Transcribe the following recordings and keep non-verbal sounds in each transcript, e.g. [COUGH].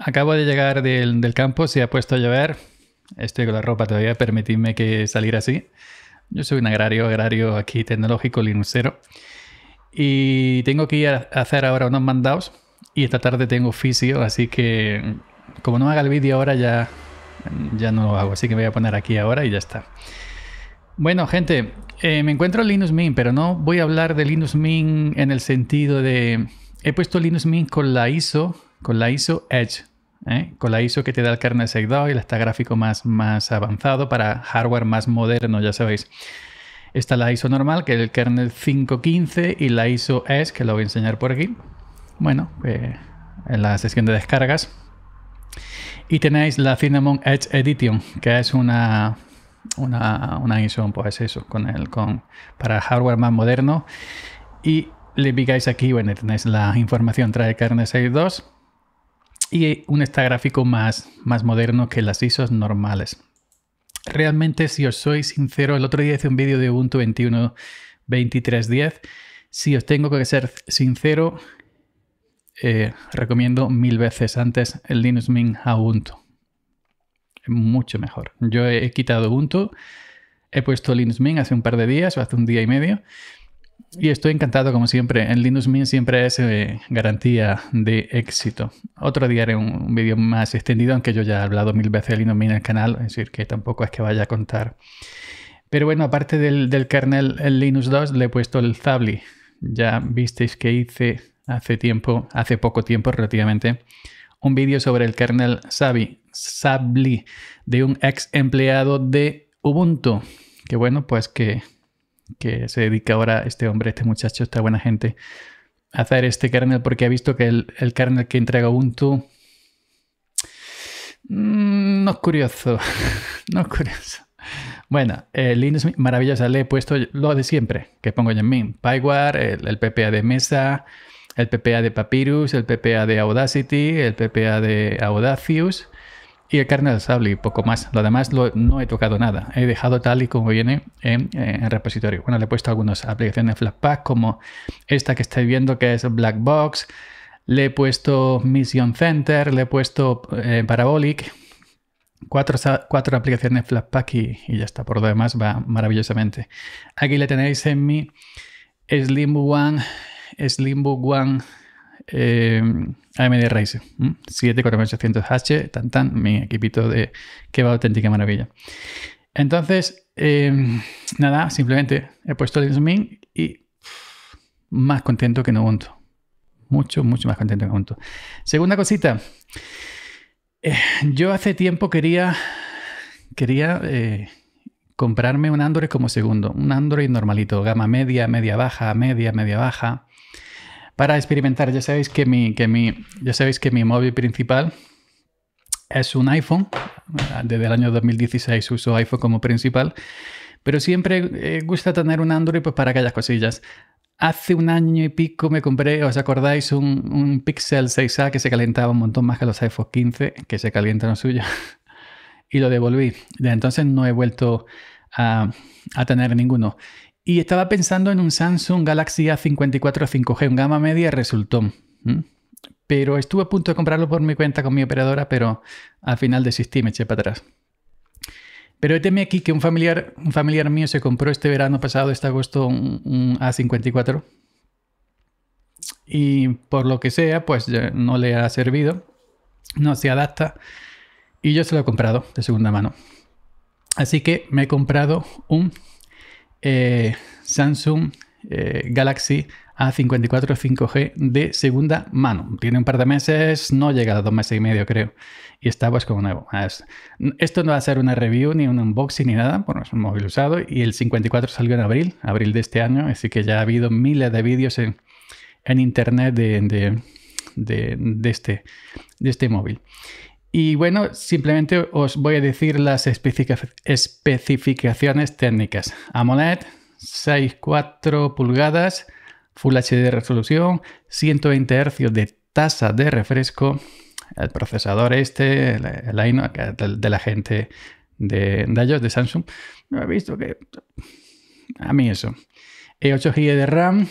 Acabo de llegar del, campo, se ha puesto a llover. Estoy con la ropa todavía, permitidme que salir así. Yo soy un agrario, agrario aquí tecnológico, linuxero. Y tengo que ir a hacer ahora unos mandados. Y esta tarde tengo oficio, así que como no haga el vídeo ahora ya, ya no lo hago. Así que voy a poner aquí ahora y ya está. Bueno, gente, eh, me encuentro en Linux Mint, pero no voy a hablar de Linux Mint en el sentido de... He puesto Linux Mint con la ISO, con la ISO Edge ¿eh? con la ISO que te da el kernel 6.2 y está está gráfico más, más avanzado para hardware más moderno, ya sabéis. Está la ISO normal, que es el kernel 515, y la ISO S, que lo voy a enseñar por aquí. Bueno, eh, en la sesión de descargas. Y tenéis la Cinnamon Edge Edition, que es una, ISO, pues eso, con para hardware más moderno. Y le picáis aquí, bueno, tenéis la información, trae kernel 6.2 y un está gráfico más, más moderno que las ISOs normales. Realmente, si os soy sincero, el otro día hice un vídeo de Ubuntu 21.23.10. Si os tengo que ser sincero, eh, recomiendo mil veces antes el Linux Mint a Ubuntu. Mucho mejor. Yo he quitado Ubuntu, he puesto Linux Mint hace un par de días o hace un día y medio y estoy encantado, como siempre. En Linux Mint siempre es eh, garantía de éxito. Otro día haré un, vídeo más extendido, aunque yo ya he hablado mil veces de Linux Mint en el canal, es decir, que tampoco es que vaya a contar. Pero bueno, aparte del, kernel el Linux 2, le he puesto el Zabli. Ya visteis que hice hace tiempo, hace poco tiempo relativamente, un vídeo sobre el kernel Sabi, de un ex empleado de Ubuntu. Que bueno, pues que que se dedica ahora este hombre, este muchacho, esta buena gente, a hacer este kernel porque ha visto que el, kernel que entrega Ubuntu mm, no es curioso, [LAUGHS] no es curioso. Bueno, eh, Linux maravillosa, le he puesto lo de siempre, que pongo yo en mí, PyWare, el, el PPA de Mesa, el PPA de Papyrus, el PPA de Audacity, el PPA de Audacious, y carne de sable y poco más. Lo demás no he tocado nada. He dejado tal y como viene en, repositorio. Bueno, le he puesto algunas aplicaciones Flatpak como esta que estáis viendo que es Black Box. Le he puesto Mission Center, le he puesto eh, Parabolic. Cuatro, cuatro, aplicaciones Flatpak y, y ya está. Por lo demás va maravillosamente. Aquí le tenéis en mi Slimbook One, Slimbook One... Eh, AMD Ryzen 7 4800H, tan tan, mi equipito de que va auténtica maravilla. Entonces, em, nada, simplemente he puesto el Mint y más contento que no unto, Mucho, mucho más contento que Ubuntu. Segunda cosita, eh, yo hace tiempo quería, quería eh, comprarme un Android como segundo, un Android normalito, gama media, media baja, media, media baja para experimentar. Ya sabéis que mi, que ya sabéis que mi móvil principal es un iPhone. Desde el año 2016 uso iPhone como principal. Pero siempre eh, gusta tener un Android pues, para aquellas cosillas. Hace un año y pico me compré, ¿os acordáis? Un, Pixel 6A que se calentaba un montón más que los iPhone 15, que se calientan los suyos. [LAUGHS] y lo devolví. Desde entonces no he vuelto a, a tener ninguno. Y estaba pensando en un Samsung Galaxy A54 5G, un gama media, resultó. Pero estuve a punto de comprarlo por mi cuenta con mi operadora, pero al final desistí, me eché para atrás. Pero teme aquí que un familiar, un familiar mío se compró este verano pasado, este agosto, un A54. Y por lo que sea, pues no le ha servido, no se adapta. Y yo se lo he comprado de segunda mano. Así que me he comprado un eh, Samsung eh, Galaxy A54 5G de segunda mano. Tiene un par de meses, no llega a dos meses y medio, creo. Y está pues como nuevo. Ah, esto no va a ser una review, ni un unboxing, ni nada. Bueno, es un móvil usado. Y el 54 salió en abril, abril de este año. Así que ya ha habido miles de vídeos en, internet este, de este móvil. Y bueno, simplemente os voy a decir las especificaciones técnicas. AMOLED, 6,4 pulgadas, Full HD de resolución, 120 Hz de tasa de refresco, el procesador este, el, Aino de, la gente de, de de Samsung, no he visto que... A mí eso. 8 GB de RAM,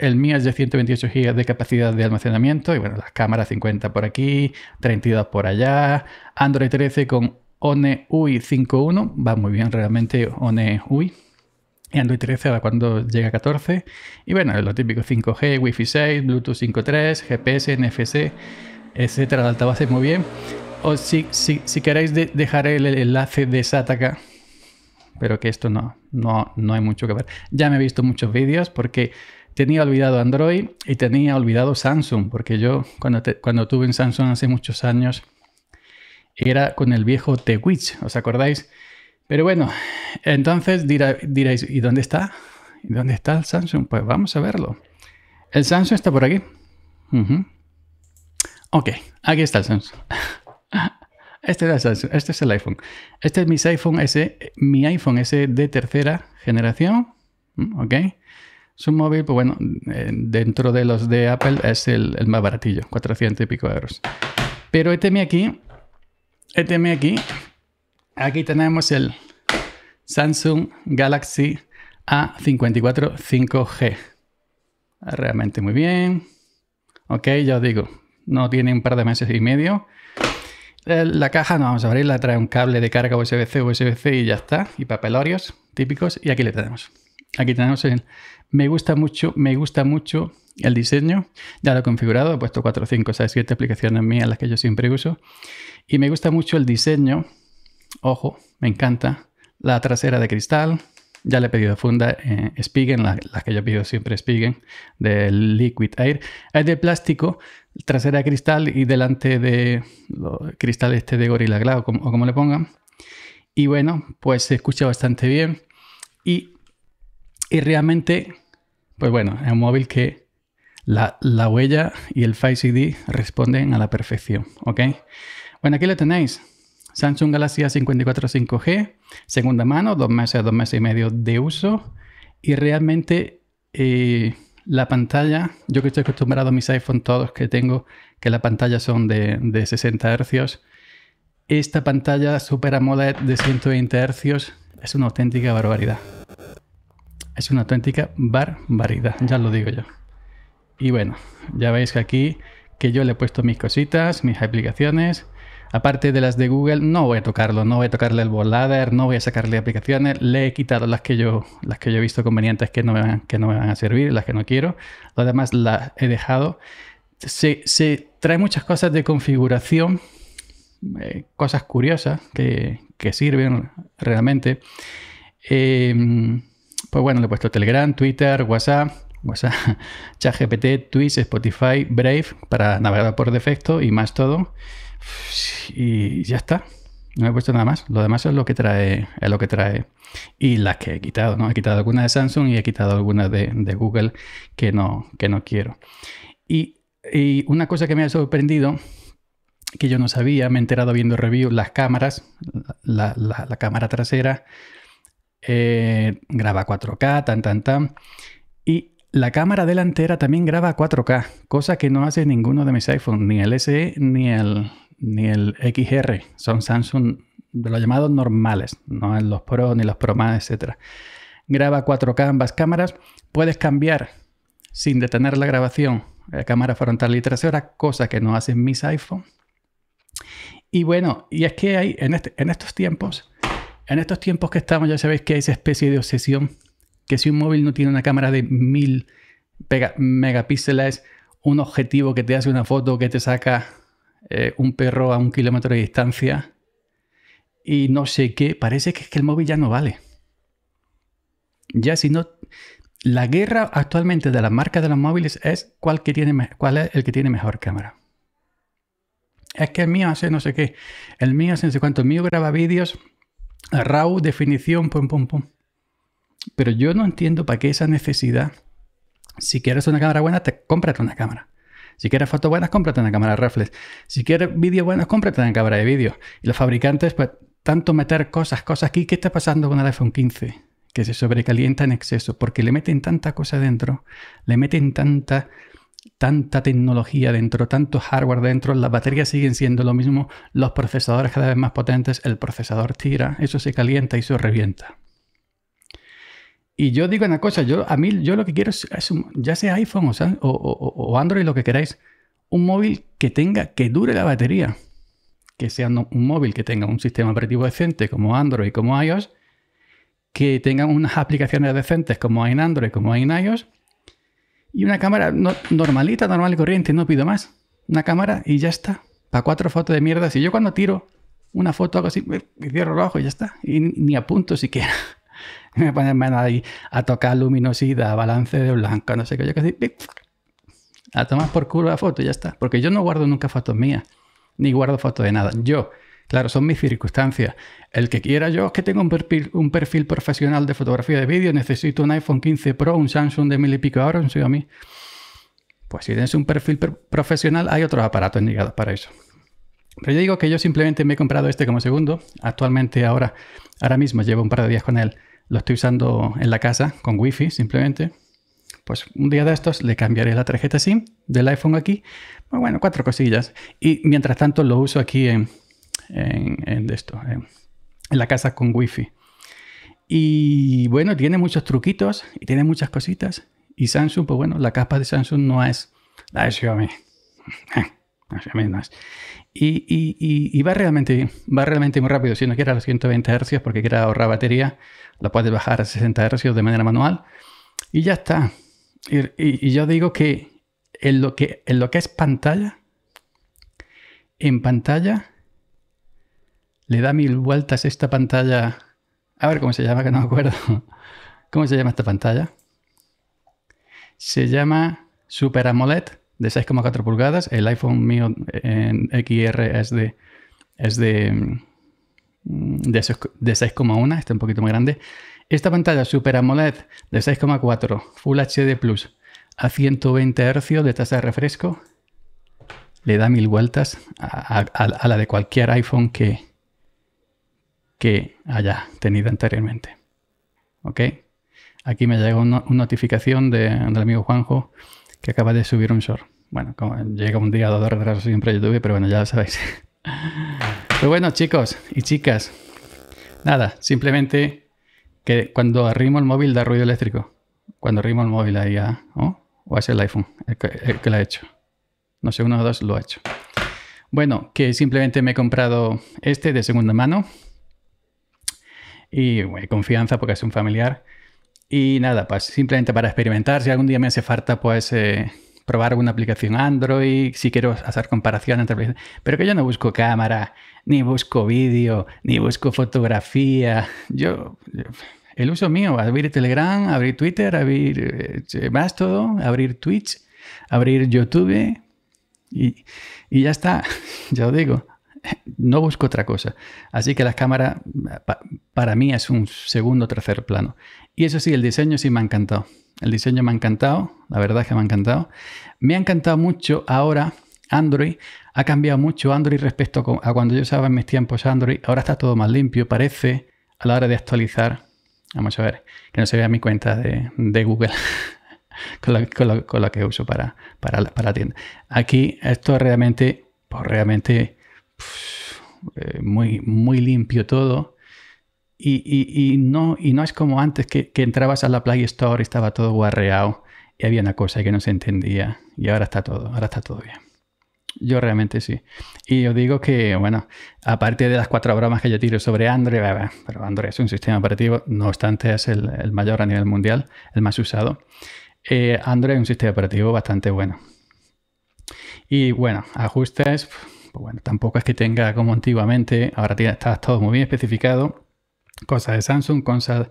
el mío es de 128 GB de capacidad de almacenamiento y bueno, las cámaras 50 por aquí, 32 por allá, Android 13 con ONE UI 5.1, va muy bien realmente ONE UI. Y Android 13 ahora cuando llega 14. Y bueno, lo típico 5G, Wi-Fi 6, Bluetooth 5.3, GPS, NFC, etcétera, de es muy bien. O si, si, queréis dejar el enlace de Sataka pero que esto no, no, no hay mucho que ver. Ya me he visto muchos vídeos porque tenía olvidado Android y tenía olvidado Samsung, porque yo cuando, cuando tuve en Samsung hace muchos años era con el viejo Witch, ¿os acordáis? Pero bueno, entonces dirá, diréis, ¿y dónde está? ¿Y dónde está el Samsung? Pues vamos a verlo. El Samsung está por aquí. Ok, aquí está el Samsung. [LAUGHS] Este, este es, el, iPhone. Este es mi iPhone S, mi iPhone S de tercera generación. ¿Ok? es un móvil, pues bueno, eh, dentro de los de Apple es el, más baratillo, 400 y pico euros. Pero este aquí, este aquí, aquí tenemos el Samsung Galaxy A54 5G. Realmente muy bien. Ok, ya os digo, no tiene un par de meses y medio. Eh, la caja no vamos a abrirla, trae un cable de carga USB-C, USB-C y ya está. Y papelorios típicos. Y aquí le tenemos. Aquí tenemos el... Me gusta mucho, me gusta mucho el diseño. Ya lo he configurado, he puesto 4, 5, 6, 7 aplicaciones mías, las que yo siempre uso. Y me gusta mucho el diseño. Ojo, me encanta. La trasera de cristal. Ya le he pedido funda eh, Spigen, las que yo pido siempre Spigen, del Liquid Air. Es de plástico, trasera de cristal y delante de los cristales este de Gorilla Glass o como, le pongan. Y bueno, pues se escucha bastante bien. Y, y realmente, pues bueno, es un móvil que la, huella y el Face ID responden a la perfección. ¿Ok? Bueno, aquí lo tenéis. Samsung Galaxy A54 5G, segunda mano, dos meses, dos meses y medio de uso. Y realmente eh, la pantalla, yo que estoy acostumbrado a mis iPhone todos que tengo, que la pantalla son de, 60 Hz, esta pantalla Super AMOLED de 120 Hz es una auténtica barbaridad. Es una auténtica barbaridad, ya lo digo yo. Y bueno, ya veis que aquí que yo le he puesto mis cositas, mis aplicaciones, Aparte de las de Google, no voy a tocarlo, no voy a tocarle el bolader, no voy a sacarle aplicaciones, le he quitado las que yo, las que yo he visto convenientes que no, me van, que no van a servir, las que no quiero, Lo demás las he dejado. Se, trae muchas cosas de configuración, eh, cosas curiosas que, sirven realmente. Em, pues bueno, le he puesto Telegram, Twitter, WhatsApp, WhatsApp, [LAUGHS] ChatGPT, Twitch, Spotify, Brave para navegar por defecto y más todo. Y ya está. No he puesto nada más. Lo demás es lo que trae. Es lo que trae. Y las que he quitado, ¿no? He quitado algunas de Samsung y he quitado algunas de, Google que no, que no quiero. Y, una cosa que me ha sorprendido que yo no sabía, me he enterado viendo review, las cámaras, la, cámara trasera eh, graba 4K, tan, tan, tan. Y la cámara delantera también graba 4K, cosa que no hace ninguno de mis iPhones, ni el SE ni el, ni el XR, son Samsung de los llamados normales, no en los Pro ni los Pro más, etc. Graba 4K ambas cámaras, puedes cambiar sin detener la grabación la eh, cámara frontal y trasera, cosa que no hacen mis iPhone. Y bueno, y es que hay en, este, en estos tiempos, en estos tiempos que estamos, ya sabéis que hay esa especie de obsesión que si un móvil no tiene una cámara de 1000 megapíxeles, un objetivo que te hace una foto que te saca eh, un perro a un kilómetro de distancia y no sé qué, parece que, es que el móvil ya no vale. Ya si no... La guerra actualmente de las marcas de los móviles es cuál, que tiene, cuál es el que tiene mejor cámara. Es que el mío hace no sé qué, el mío hace no sé cuánto, el mío graba vídeos, RAW, definición, pum, pum, pum. Pero yo no entiendo para qué esa necesidad. Si quieres una cámara buena, te cómprate una cámara. Si quieres fotos buenas, cómprate una cámara de reflex. Si quieres vídeos buenos, cómprate una cámara de vídeo. Y los fabricantes, pues, tanto meter cosas, cosas aquí. ¿Qué está pasando con el iPhone 15? Que se sobrecalienta en exceso porque le meten tanta cosa dentro, le meten tanta tanta tecnología dentro, tanto hardware dentro, las baterías siguen siendo lo mismo, los procesadores cada vez más potentes, el procesador tira, eso se calienta y se revienta. Y yo digo una cosa, yo, a mí yo lo que quiero es, ya sea iPhone o, o, Android, lo que queráis, un móvil que tenga, que dure la batería, que sea un móvil que tenga un sistema operativo decente como Android, como iOS, que tenga unas aplicaciones decentes como hay en Android, como hay en iOS, y una cámara normalita, normal y corriente, no pido más. Una cámara y ya está. Para cuatro fotos de mierda. Si yo cuando tiro una foto hago así, cierro el ojo y ya está. Y ni apunto siquiera. [LAUGHS] me ponen menos ahí a tocar luminosidad, balance de blanco, no sé qué, yo que a tomar por culo la foto, y ya está. Porque yo no guardo nunca fotos mías, ni guardo fotos de nada. Yo, claro, son mis circunstancias. El que quiera yo es que tengo un perfil, profesional de fotografía de vídeo, necesito un iPhone 15 Pro, un Samsung de mil y pico ahora, a mí. Pues si tienes un perfil profesional, hay otros aparatos ligados para eso. Pero yo digo que yo simplemente me he comprado este como segundo. Actualmente ahora, ahora mismo llevo un par de días con él lo estoy usando en la casa con wifi simplemente. Pues un día de estos le cambiaré la tarjeta SIM del iPhone aquí. Pues bueno, cuatro cosillas. Y mientras tanto lo uso aquí en, esto, en, en, la casa con wifi. Y bueno, tiene muchos truquitos y tiene muchas cositas. Y Samsung, pues bueno, la capa de Samsung no es la de Xiaomi. [LAUGHS] Y, va, realmente, va realmente muy rápido. Si no quieres a los 120 Hz porque quieres ahorrar batería, la puedes bajar a 60 Hz de manera manual y ya está. Y, yo digo que en, lo que en lo que es pantalla, en pantalla, le da mil vueltas esta pantalla. A ver cómo se llama, que no me acuerdo. [LAUGHS] ¿Cómo se llama esta pantalla? Se llama Super AMOLED de 6,4 pulgadas. El iPhone mío en XR es de, es de, 6,1, mm, está un poquito más grande. Esta pantalla Super AMOLED de 6,4 Full HD Plus a 120 Hz de tasa de refresco le da mil vueltas a, la de cualquier iPhone que, que haya tenido anteriormente. ¿Ok? Aquí me llegó una, una notificación de, del amigo Juanjo que acaba de subir un short. Bueno, como llega un día a dos de retraso siempre YouTube, pero bueno, ya sabéis. [LAUGHS] Pero bueno, chicos y chicas, nada, simplemente que cuando arrimo el móvil da ruido eléctrico. Cuando arrimo el móvil ahí, ah, o es el iPhone, el que, lo ha hecho. No sé, uno o dos lo ha hecho. Bueno, que simplemente me he comprado este de segunda mano. Y confianza porque es un familiar. Y nada, pues simplemente para experimentar, si algún día me hace falta, pues eh, probar una aplicación Android, si quiero hacer comparación entre Pero que yo no busco cámara, ni busco vídeo, ni busco fotografía. Yo, el uso mío, abrir Telegram, abrir Twitter, abrir eh, eh, más todo abrir Twitch, abrir YouTube y, y ya está, [LAUGHS] ya lo digo no busco otra cosa. Así que la cámara para mí es un segundo tercer plano. Y eso sí, el diseño sí me ha encantado. El diseño me ha encantado, la verdad es que me ha encantado. Me ha encantado mucho ahora Android. Ha cambiado mucho Android respecto a cuando yo usaba en mis tiempos Android. Ahora está todo más limpio, parece, a la hora de actualizar. Vamos a ver, que no se vea mi cuenta de, Google. [LAUGHS] con, la, que uso para, para, para la tienda. Aquí esto realmente, pues realmente eh, muy, muy limpio todo. Y, no, y no es como antes que, entrabas a la Play Store y estaba todo guarreado y había una cosa que no se entendía y ahora está todo, ahora está todo bien. Yo realmente sí. Y os digo que, bueno, aparte de las cuatro bromas que yo tiro sobre Android, eh, pero Android es un sistema operativo, no obstante es el, el mayor a nivel mundial, el más usado, eh, Android es un sistema operativo bastante bueno. Y bueno, ajustes, pues bueno, tampoco es que tenga como antiguamente, ahora está todo muy bien especificado, cosas de Samsung, cosas,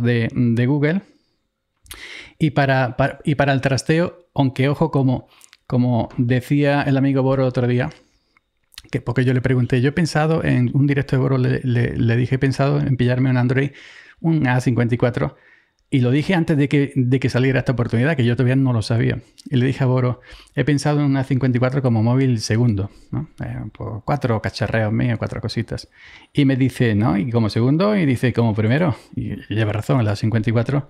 de, Google. Y para, y para el trasteo, aunque ojo, como, como decía el amigo Boro otro día, que porque yo le pregunté, yo he pensado en un directo de Boro, le, le, le dije, he pensado en pillarme un Android, un A54 y lo dije antes de que, de que saliera esta oportunidad, que yo todavía no lo sabía. Y le dije a Boro, he pensado en una 54 como móvil segundo, eh, por pues cuatro cacharreos míos, cuatro cositas. Y me dice, ¿no? Y como segundo, y dice, como primero. Y lleva razón, la 54,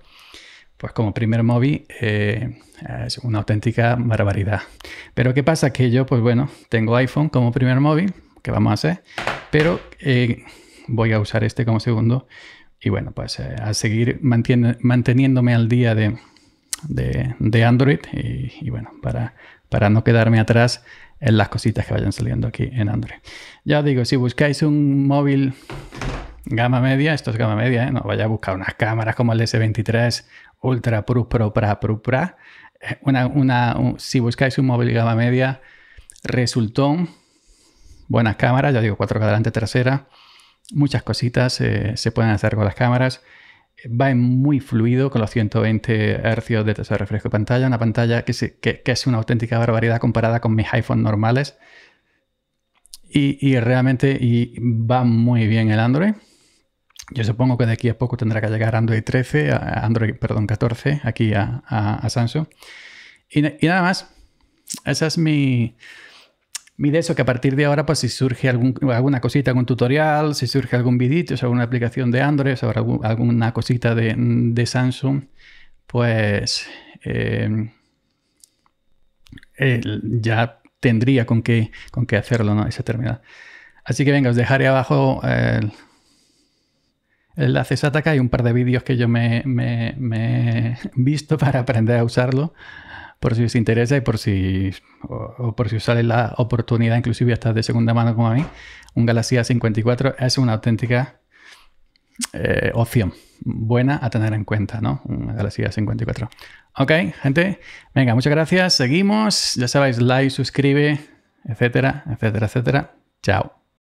pues como primer móvil, eh, es una auténtica barbaridad. Pero ¿qué pasa? Que yo, pues bueno, tengo iPhone como primer móvil, que vamos a hacer, pero eh, voy a usar este como segundo y bueno, pues eh, a seguir manteniéndome al día de, Android y, bueno, para, para no quedarme atrás en las cositas que vayan saliendo aquí en Android. Ya digo, si buscáis un móvil gama media, esto es gama media, ¿eh? no vaya a buscar unas cámaras como el S23 Ultra Pro Pro pro Pro Pro. Eh, una, una, si buscáis un móvil gama media, resultó buenas cámaras, ya digo, 4K delante trasera, muchas cositas eh, se pueden hacer con las cámaras. Va muy fluido con los 120 Hz de tasa de refresco de pantalla, una pantalla que, es una auténtica barbaridad comparada con mis iPhone normales. Y, realmente va muy bien el Android. Yo supongo que de aquí a poco tendrá que llegar Android 13, Android, perdón, 14 aquí a, a, Samsung. Y, y, nada más, esa es mi, Mide eso que a partir de ahora, pues si surge alguna cosita, algún tutorial, si surge algún vidito o alguna aplicación de Android, o alguna cosita de, Samsung, pues em, eh, ya tendría con qué, con qué hacerlo, ¿no? Esa terminal. Así que venga, os dejaré abajo el, el enlace SATA y un par de vídeos que yo me he visto [LAUGHS] para aprender a usarlo por si os interesa y por si, o, por si os sale la oportunidad, inclusive hasta de segunda mano como a mí, un Galaxy A54 es una auténtica eh, opción buena a tener en cuenta, ¿no? Un Galaxy A54. Ok, gente, venga, muchas gracias, seguimos, ya sabéis, like, suscribe, etcétera, etcétera, etcétera. Chao.